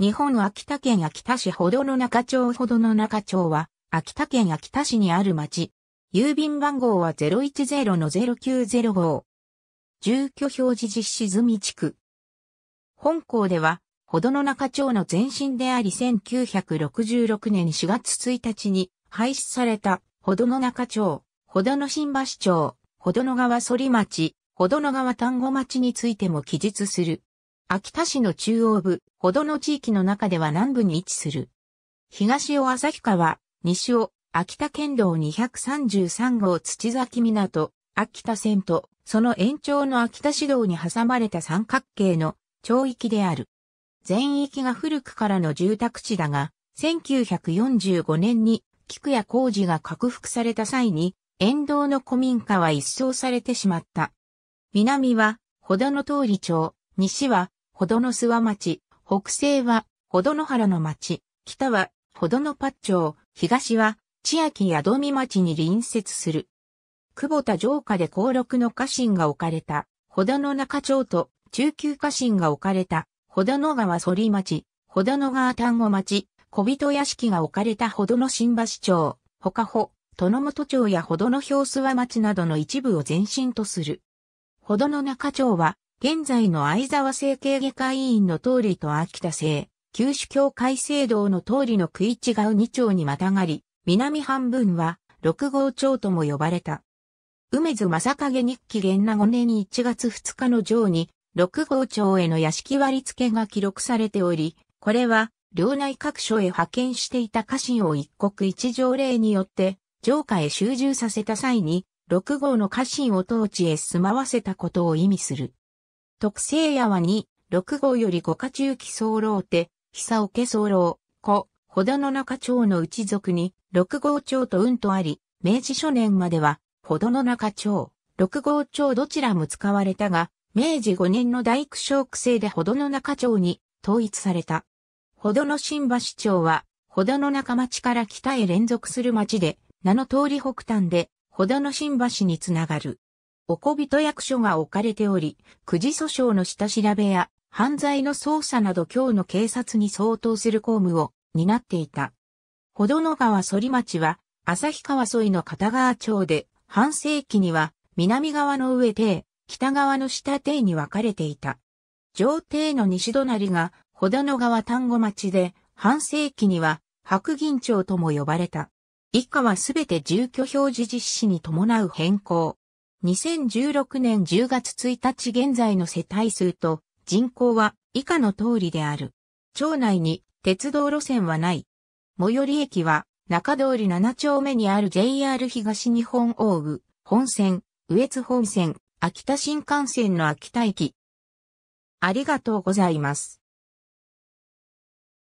日本秋田県秋田市ほどの中町ほどの中町は、秋田県秋田市にある町。郵便番号は010-0905住居表示実施済み地区。本校では、ほどの中町の前身であり1966年4月1日に廃止された、ほどの中町、ほどの新橋町、ほどの川反町、ほどの川丹後町についても記述する。秋田市の中央部、ほどの地域の中では南部に位置する。東を旭川、西尾、秋田県道233号土崎港、秋田線と、その延長の秋田市道に挟まれた三角形の町域である。全域が古くからの住宅地だが、1945年に菊屋工事が拡幅された際に、沿道の古民家は一掃されてしまった。南は、ほどの通り町、西は、ほどの諏訪町、北西は、ほどの原の町、北は、ほどの八丁、東は、千秋や見町に隣接する。久保田城下で高録の家臣が置かれた、ほどの中町と中級家臣が置かれた、ほどの川反町、ほどの川丹後町、小人屋敷が置かれたほどの新橋町、ほかほ、殿本町やほどの氷諏訪町などの一部を前身とする。ほどの中町は、現在の相沢整形外科医院の通りと秋田製、九州教会聖堂の通りの食い違う2丁にまたがり、南半分は六号町とも呼ばれた。梅津正影日記元那5年1月2日の上に、六号町への屋敷割付が記録されており、これは、領内各所へ派遣していた家臣を一国一条例によって、城下へ集中させた際に、六号の家臣を統治へ住まわせたことを意味する。特性屋は2、6号より五家中期僧老手、久岡僧老、子、ほどの中町の内族に、六号町と運とあり、明治初年までは、ほどの中町、六号町どちらも使われたが、明治5年の大工小区制でほどの中町に統一された。ほどの新橋町は、ほどの中町から北へ連続する町で、名の通り北端で、ほどの新橋につながる。おこびと役所が置かれており、くじ訴訟の下調べや、犯罪の捜査など今日の警察に相当する公務を担っていた。ほどの川反町は、旭川沿いの片川町で、半世紀には、南側の上邸、北側の下邸に分かれていた。上邸の西隣が、ほどの川丹後町で、半世紀には、白銀町とも呼ばれた。以下はすべて住居表示実施に伴う変更。2016年10月1日現在の世帯数と人口は以下の通りである。町内に鉄道路線はない。最寄り駅は中通り7丁目にある JR 東日本大部本線、上津本線、秋田新幹線の秋田駅。ありがとうございます。